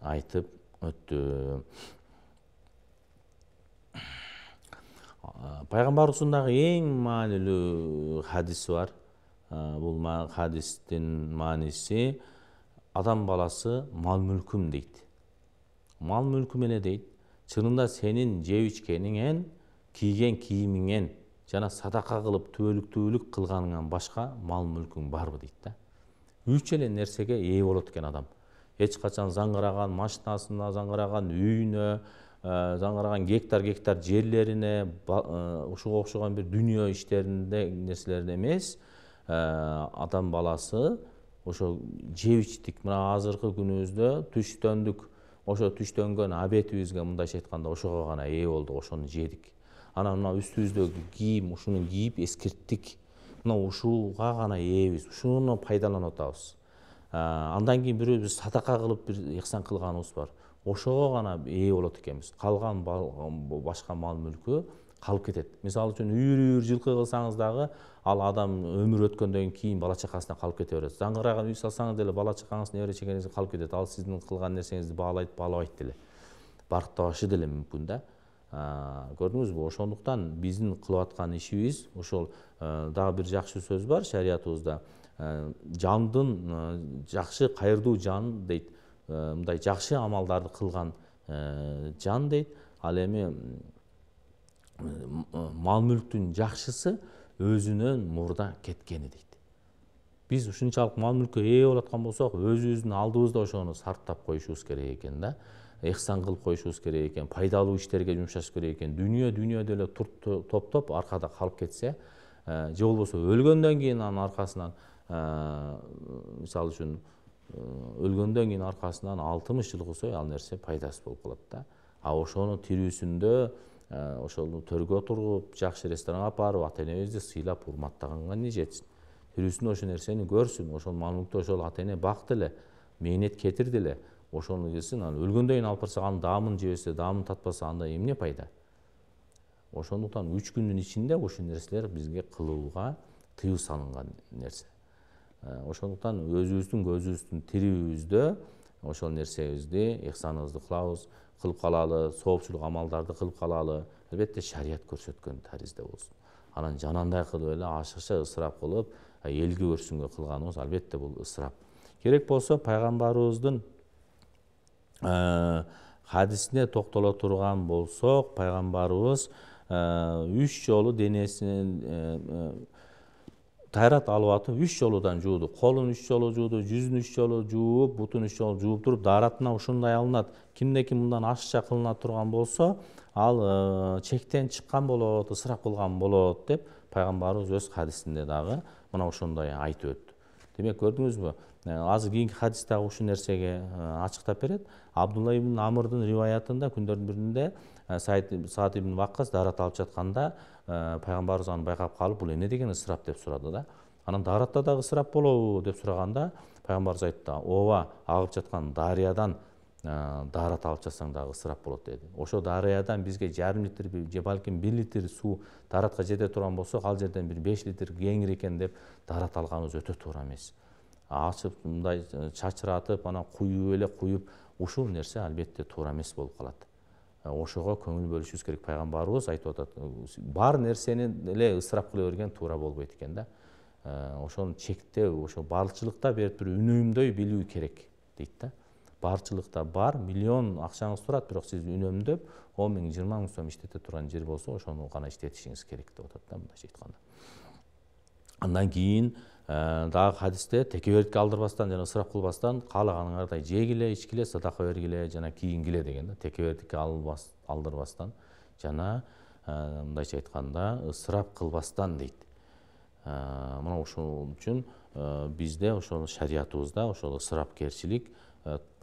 Speaker 1: айтып өттү пайгамбарыбыздын дагы эң маанилүү хадиси бар бул хадистин мааниси адам баласы мал мүлкүм дейт мал мүлкүм эле дейт шынында сенин жеуіш кийген кийген киіміңен жана садака кылып түбөлүктүүлүк кылганыңан башка мал мүлкүң барбы дейт да үч эле нерсеге ээ болот экен адам эч качан заңгыраган машинасына заңгыраган үйүнө э, заңгыраган гектар гектар жерлеріне э, ушуга окшогон бир дүйнө иштеринде нерселерде эмес э, адам баласы ошо жеп ичтик мына азыркы күнүбүздө түштөндүк ошо түштөнгөн обедибизге мындайча айтканда ошого гана ээ болдук ошону жедик анан мына үстүбүздөгү кийим ушуну кийип эскерттик мына ушуга гана ээбиз ушуну пайдаланып атабыз андан кийин бирөөбиз садака кылып бир ихсан кылганыбыз бар ошого гана ээ болот экенбиз калган башка мал мүлкү қалып кетеді мысалы үшін үйір үйір жылқы қылсаңыз дағы ал адам өмір өткеннен кейін бала шақасына қалып кете береді заңғыраған үй салсаңыз деле бала шақаңыз немере шегеңіз қалып кетеді ал сіздің қылған нәрсеңізді бағалайды балабайды деле барктабашы деле мүмкін да көрдіңіз бе ошондуктан биздин кылып аткан ишибиз ошол э, дагы бир жакшы сөз бар шариятыбызда э, жандын э, жакшы кайырдуу жан дейт мындай жакшы амалдарды кылган жан дейт ал эми мал мүлктүн жакшысы өзүнөн мурда кеткени дейт Биз ушунчалык мал мүлккө ээ болуп аткан болсок өзүбүздүн алдыбызда ошону сарптап коюшубуз керек экен да ыхсан кылып коюшубуз керек экен пайдалуу иштерге жумшаш керек экен дүйнө дүйнөдө эле топтоп аркада калып кетсе ә, же болбосо өлгөндөн кийин анын аркасынан ә, мисалы үчүн ә, өлгөндөн кийин аркасынан алтымыш жыл кылсо ал нерсе пайдасыз болуп калат да а ошону тирүүсүндө Ә, ошол төргө отургуп жакшы ресторанга алып барып ата энебизди сыйлап урматтаганга эмне жетсин тирүүсүндө ошо нерсени көрсүн ошол мамилукта ошол ата эне бакты эле мээнет кетирди эле ошону келсин анан өлгөндөн кийин алып барсак анын даамын жебесе даамын татпаса анда эмне пайда ошондуктан үч күндүн ичинде ушул нерселер бизге кылууга тыюу салынган нерсе ә, ошондуктан өзүбүздүн көзүбүздүн тирүүбүздө ошол нерсебизди ыйксаныбызды кылабыз қылып қалалы соопчулук амалдарды қылып қалалы албетте шарият көрсөткөн таризде болсун анан жанагындай кылып эле ашыкча ысырап кылып элге ә, көрсүнгө кылганыбыз албетте бул ысырап керек болсо пайгамбарыбыздын ә, хадисине токтоло турган болсок пайгамбарыбыз ә, үч жолу денесинин тайрат алып атып үч жолудан жууду колун үч жолу жууду жүзүн үч жолу жууп бутун үч жолу жууп туруп дааратына ушундай алынат кимде ким мындан ашыкча кылына турган болсо ал чектен чыккан болот ысырап кылган болот деп пайгамбарыбыз өз хадисинде дагы мына ошондой айтып өттү демек көрдүңүзбү азыр кийинки хадис дагы ушул нерсеге ачыктап берет абдулла ибн амырдын риваятында күндөрдүн биринде саат ибн ваккас даарат алып жатканда ә, э, аны байқап қалып бұл не деген ысырап деп сұрады да анан дааратта дағы ысырап болобу деп сұрағанда пайғамбарымыз айтты ооба ағып жатқан дариядан ә, э, даарат алып жатсаң дагы ысырап болот деді ошол дариядан бізге жарым литр же балким бир литр суу дааратка жете турган болсок ал жерден бир беш литр кеңири экен деп дарат алганыбыз өтө туура эмес ачып мындай э, чачыратып анан куюп эле куюп ушул нерсе албетте туура эмес болуп калат Ә, ошого көңүл бөлүшүбүз керек пайгамбарыбыз айтып атат бар нерсени эле ысырап кыла берген туура болбойт экен да ә, ошону чектөө ошо барчылыкта берип туруп үнөмдөй билүү керек дейт да барчылыкта бар миллион акчаңыз турат бирок сиз үнөмдөп он миң жыйырма миң сом иштете турган жер болсо ошону гана иштетишиңиз керек деп атат да мындайча айтканда андан кийин Э, дагы хадисте текебердикке алдырбастан жана ысырап кылбастан каалаганыңардай жегиле ичкиле садака бергиле жана кийингиле деген да текебердикке алдырбастан жана э, мындайча айтканда ысырап кылбастан дейт э, мына ошол үчүн бизде ошол шариятыбызда ошол ысырапкерчилик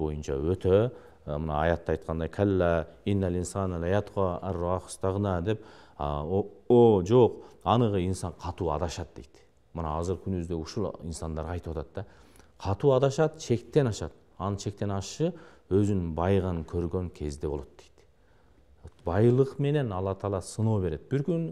Speaker 1: боюнча өтө мына аятта айткандай калла иннал инсана ла деп о жок аныгы инсан катуу адашат дейт мына азыр күнүбүздө ушул инсандар айтып атат да катуу адашат чектен ашат анын чектен ашышы өзүнүн байыганын көргөн кезде болот дейт байлык менен алла таала сыноо берет бир күн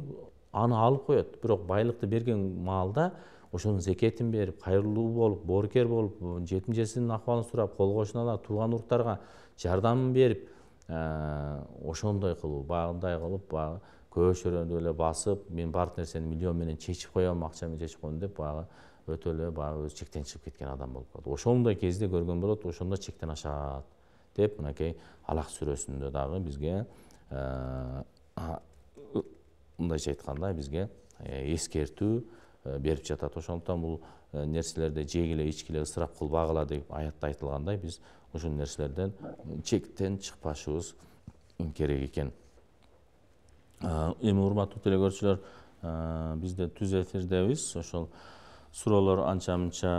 Speaker 1: аны алып коет бирок байлыкты берген маалда ошонун зекетин берип кайрылуу болуп боорукер болуп жетим жесирдин акыбалын сурап кол кошуналар тууган уруктарга жардам берип э, ошондой кылуу баягындай кылып баягы көшірінді эле басып мен баардык нерсени миллион менен чечип коем акча менен чечип коем деп баягы өтө эле баягы өзү чектен чыгып кеткен адам болуп калат ошондой кезде көргөн болот ошондо чектен ашат деп мынакей алак сүрөсүндө дагы бизге ә, мындайча айтканда бизге эскертүү ә, ә, берип жатат ошондуктан бул нерселерде жегиле ичкиле ысырап кылбагыла деп аятта айтылгандай биз ушул нерселерден чектен чыкпашыбыз керек экен эми урматтуу телекөрүүчүлөр э, бизде түз эфирдебиз ошол суроолор анча мынча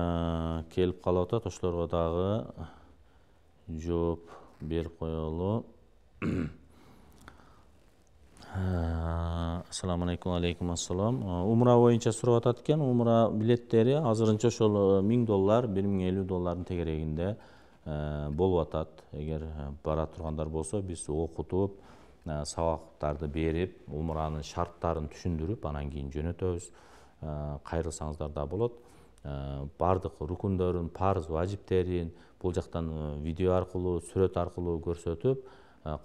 Speaker 1: келип калып атат ошолорго дагы жооп берип коелу э, ассаламу алейкум алейкум ассалам э, умра боюнча сурап атат экен умра билеттери азырынча ошол миң доллар бир миң элүү доллардын тегерегинде болуп атат эгер бара тургандар болсо биз окутуп Э, сабақтарды беріп умраның шарттарын түшіндіріп анан кийин жөнөтөбүз э, кайрылсаңыздар да болот э, баардык рукундорун парыз важиптерин бул жактан видео аркылуу сүрөт аркылуу көрсөтүп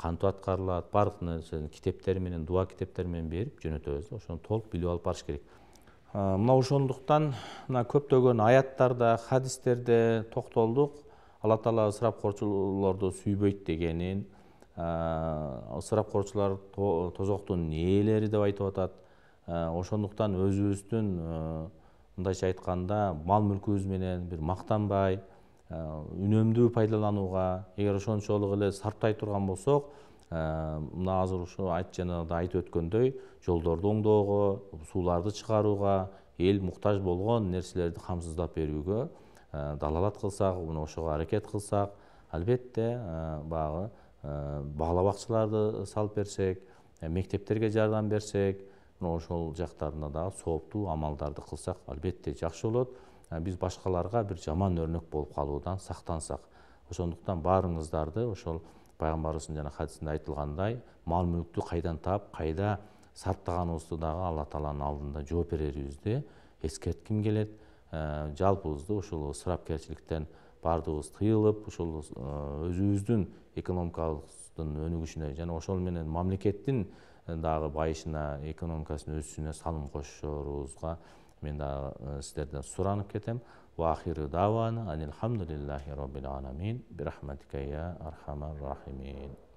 Speaker 1: кантип аткарылат баардык нерсени китептер менен дуа китептери менен берип жөнөтөбүз да ошону толук билип алып барыш керек мына ошондуктан мына көптөгөн аяттарда хадистерде токтолдук алла таала корчулорду сүйбөйт дегенин ысырап э, корчулар тозоктун ээлери деп айтып атат э, ошондуктан өзүбүздүн э, мындайча айтканда мал мүлкүбүз менен бир мактанбай үнөмдүү пайдаланууга эгер ошончолук эле сарптай турган болсок мына азыр ушу жанагыда айтып өткөндөй жолдорду оңдоого сууларды чыгарууга эл муктаж болгон нерселерди камсыздап берүүгө далалат кылсак мына ошого аракет кылсак албетте баягы балабақшаларды салып берсек мектептерге жардам берсек мына ошол жактарына дагы сооптуу амалдарды кылсак албетте жакшы болот биз башкаларга бир жаман өрнөк болуп калуудан сактансак ошондуктан баарыңыздарды ошол пайгамбарыбыздын жана хадисинде айтылгандай мал мүлктү кайдан таап кайда сарптаганыбызды дагы алла тааланын алдында жооп берерибизди эскертким келет жалпыбызды ушул ысырапкерчиликтен баардыгыбыз тыйылып ушул өзүбүздүн экономикалыктын өнүгүшүнө жана ошол менен мамлекеттин э, дагы байышына экономикасынын өсүшүнө салым кошорубузга мен дагы э, сиздерден суранып кетем وآخر دعوانا أن الحمد لله رب العالمين برحمتك يا أرحم الراحمين